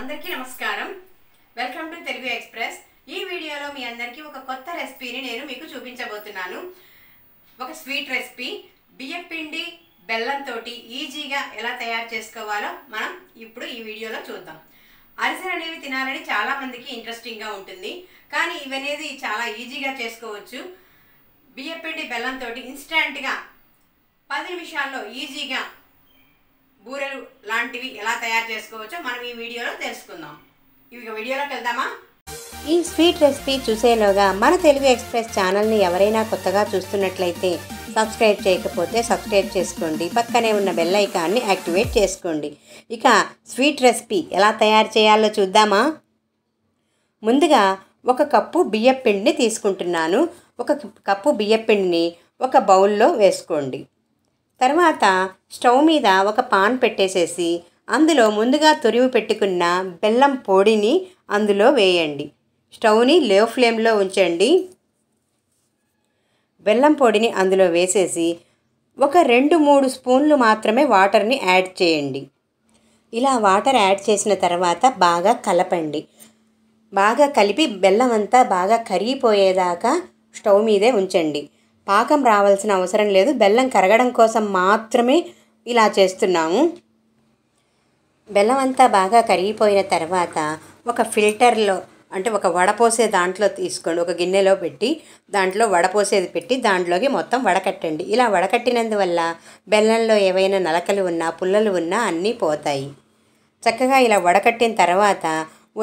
అందరికీ నమస్కారం welcome to Telugu express ఈ వీడియోలో మీ అందరికీ ఒక కొత్త రెసిపీని నేను మీకు చూపించబోతున్నాను ఒక స్వీట్ రెసిపీ బియ్యం పిండి బెల్లంతో ఈజీగా ఎలా తయారు చేసుకోవాలో మనం ఇప్పుడు ఈ వీడియోలో చూద్దాం అరిసెలు అనేవి తినాలని చాలామందికి ఇంట్రెస్టింగ్గా ఉంటుంది కానీ ఇవనేది చాలా ఈజీగా చేసుకోవచ్చు బియ్యం పిండి బెల్లంతో ఇన్స్టాంట్గా పది నిమిషాల్లో ఈజీగా బూరెలు లాంటివి ఎలా తయారు చేసుకోవచ్చో మనం ఈ వీడియోలో తెలుసుకుందాం ఇవి వీడియోలోకి వెళ్దామా ఈ స్వీట్ రెసిపీ చూసేలోగా మన తెలుగు ఎక్స్ప్రెస్ ఛానల్ని ఎవరైనా కొత్తగా చూస్తున్నట్లయితే సబ్స్క్రైబ్ చేయకపోతే సబ్స్క్రైబ్ చేసుకోండి పక్కనే ఉన్న బెల్ ఐకాన్ని యాక్టివేట్ చేసుకోండి ఇక స్వీట్ రెసిపీ ఎలా తయారు చేయాలో చూద్దామా ముందుగా ఒక కప్పు బియ్యపిండిని తీసుకుంటున్నాను ఒక కప్పు బియ్యపిండిని ఒక బౌల్లో వేసుకోండి తర్వాత స్టవ్ మీద ఒక పాన్ పెట్టేసేసి అందులో ముందుగా తురిమి పెట్టుకున్న బెల్లం పొడిని అందులో వేయండి స్టవ్ని లో ఫ్లేమ్లో ఉంచండి బెల్లం పొడిని అందులో వేసేసి ఒక రెండు మూడు స్పూన్లు మాత్రమే వాటర్ని యాడ్ చేయండి ఇలా వాటర్ యాడ్ చేసిన తర్వాత బాగా కలపండి బాగా కలిపి బెల్లం అంతా బాగా కరిగిపోయేదాకా స్టవ్ మీదే ఉంచండి పాకం రావాల్సిన అవసరం లేదు బెల్లం కరగడం కోసం మాత్రమే ఇలా చేస్తున్నాము బెల్లం అంతా బాగా కరిగిపోయిన తర్వాత ఒక ఫిల్టర్లో అంటే ఒక వడపోసే దాంట్లో తీసుకోండి ఒక గిన్నెలో పెట్టి దాంట్లో వడపోసేది పెట్టి దాంట్లోకి మొత్తం వడకట్టండి ఇలా వడకట్టినందువల్ల బెల్లంలో ఏవైనా నలకలు ఉన్నా పుల్లలు ఉన్నా అన్నీ పోతాయి చక్కగా ఇలా వడకట్టిన తర్వాత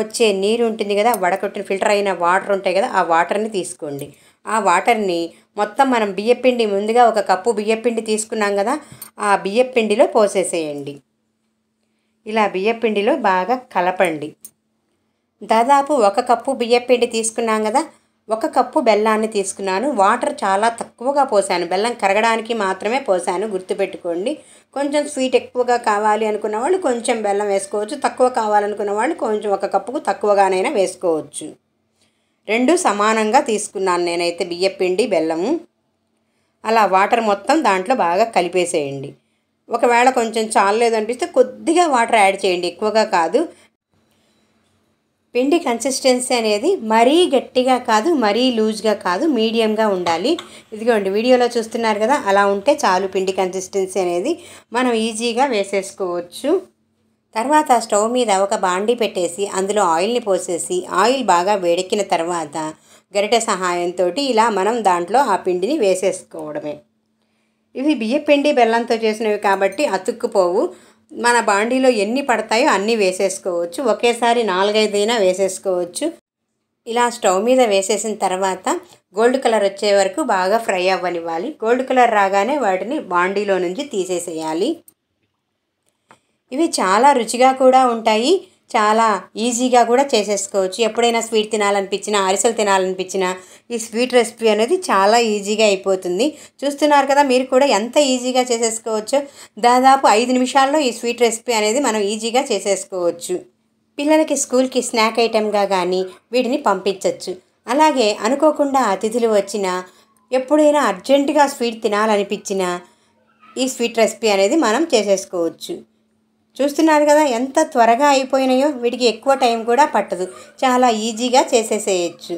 వచ్చే నీరు ఉంటుంది కదా వడకట్టిన ఫిల్టర్ అయిన వాటర్ ఉంటాయి కదా ఆ వాటర్ని తీసుకోండి ఆ వాటర్ని మొత్తం మనం బియ్యపిండి ముందుగా ఒక కప్పు బియ్యపిండి తీసుకున్నాం కదా ఆ బియ్యపిండిలో పోసేసేయండి ఇలా బియ్యపిండిలో బాగా కలపండి దాదాపు ఒక కప్పు బియ్యపిండి తీసుకున్నాం కదా ఒక కప్పు బెల్లాన్ని తీసుకున్నాను వాటర్ చాలా తక్కువగా పోసాను బెల్లం కరగడానికి మాత్రమే పోసాను గుర్తుపెట్టుకోండి కొంచెం స్వీట్ ఎక్కువగా కావాలి అనుకున్న వాళ్ళు కొంచెం బెల్లం వేసుకోవచ్చు తక్కువ కావాలనుకున్న వాళ్ళు కొంచెం ఒక కప్పుకు తక్కువగానైనా వేసుకోవచ్చు రెండు సమానంగా తీసుకున్నాను నేనైతే బియ్యపిండి బెల్లము అలా వాటర్ మొత్తం దాంట్లో బాగా కలిపేసేయండి ఒకవేళ కొంచెం చాలలేదు అనిపిస్తే కొద్దిగా వాటర్ యాడ్ చేయండి ఎక్కువగా కాదు పిండి కన్సిస్టెన్సీ అనేది మరీ గట్టిగా కాదు మరీ లూజ్గా కాదు మీడియంగా ఉండాలి ఇదిగోండి వీడియోలో చూస్తున్నారు కదా అలా ఉంటే చాలు పిండి కన్సిస్టెన్సీ అనేది మనం ఈజీగా వేసేసుకోవచ్చు తర్వాత స్టవ్ మీద ఒక బాండి పెట్టేసి అందులో ఆయిల్ని పోసేసి ఆయిల్ బాగా వేడెక్కిన తర్వాత గరిట సహాయంతో ఇలా మనం దాంట్లో ఆ పిండిని వేసేసుకోవడమే ఇవి బియ్యపిండి బెల్లంతో చేసినవి కాబట్టి అతుక్కుపోవు మన బాండీలో ఎన్ని పడతాయో అన్నీ వేసేసుకోవచ్చు ఒకేసారి నాలుగైదైనా వేసేసుకోవచ్చు ఇలా స్టవ్ మీద వేసేసిన తర్వాత గోల్డ్ కలర్ వచ్చే వరకు బాగా ఫ్రై అవ్వనివ్వాలి గోల్డ్ కలర్ రాగానే వాటిని బాండీలో నుంచి తీసేసేయాలి ఇవి చాలా రుచిగా కూడా ఉంటాయి చాలా ఈజీగా కూడా చేసేసుకోవచ్చు ఎప్పుడైనా స్వీట్ తినాలనిపించినా అరిసెలు తినాలనిపించినా ఈ స్వీట్ రెసిపీ అనేది చాలా ఈజీగా అయిపోతుంది చూస్తున్నారు కదా మీరు కూడా ఎంత ఈజీగా చేసేసుకోవచ్చో దాదాపు ఐదు నిమిషాల్లో ఈ స్వీట్ రెసిపీ అనేది మనం ఈజీగా చేసేసుకోవచ్చు పిల్లలకి స్కూల్కి స్నాక్ ఐటెంగా కానీ వీటిని పంపించవచ్చు అలాగే అనుకోకుండా అతిథులు వచ్చినా ఎప్పుడైనా అర్జెంటుగా స్వీట్ తినాలనిపించినా ఈ స్వీట్ రెసిపీ అనేది మనం చేసేసుకోవచ్చు చూస్తున్నారు కదా ఎంత త్వరగా అయిపోయినాయో వీటికి ఎక్కువ టైం కూడా పట్టదు చాలా ఈజీగా చేసేసేయచ్చు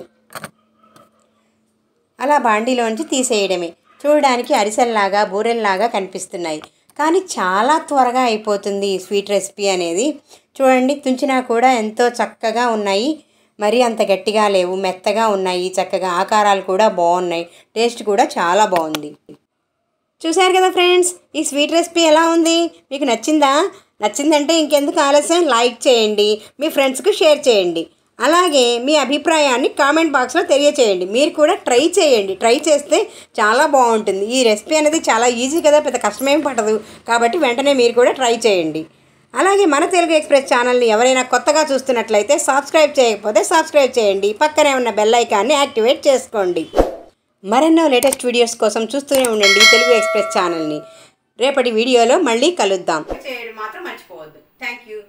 అలా బాండీలోంచి తీసేయడమే చూడడానికి అరిసెల్లాగా బూరెల్లాగా కనిపిస్తున్నాయి కానీ చాలా త్వరగా అయిపోతుంది ఈ స్వీట్ రెసిపీ అనేది చూడండి తుంచినా కూడా ఎంతో చక్కగా ఉన్నాయి మరీ అంత గట్టిగా లేవు మెత్తగా ఉన్నాయి చక్కగా ఆకారాలు కూడా బాగున్నాయి టేస్ట్ కూడా చాలా బాగుంది చూశారు కదా ఫ్రెండ్స్ ఈ స్వీట్ రెసిపీ ఎలా ఉంది మీకు నచ్చిందా నచ్చిందంటే ఇంకెందుకు ఆలస్యం లైక్ చేయండి మీ ఫ్రెండ్స్కి షేర్ చేయండి అలాగే మీ అభిప్రాయాన్ని కామెంట్ బాక్స్లో తెలియచేయండి మీరు కూడా ట్రై చేయండి ట్రై చేస్తే చాలా బాగుంటుంది ఈ రెసిపీ అనేది చాలా ఈజీ కదా పెద్ద కష్టమేం పడదు కాబట్టి వెంటనే మీరు కూడా ట్రై చేయండి అలాగే మన తెలుగు ఎక్స్ప్రెస్ ఛానల్ని ఎవరైనా కొత్తగా చూస్తున్నట్లయితే సబ్స్క్రైబ్ చేయకపోతే సబ్స్క్రైబ్ చేయండి పక్కనే ఉన్న బెల్ ఐకాన్ని యాక్టివేట్ చేసుకోండి మరెన్నో లేటెస్ట్ వీడియోస్ కోసం చూస్తూనే ఉండండి తెలుగు ఎక్స్ప్రెస్ ఛానల్ని రేపటి వీడియోలో మళ్ళీ కలుద్దాం చేయడం మాత్రం మర్చిపోవద్దు థ్యాంక్ యూ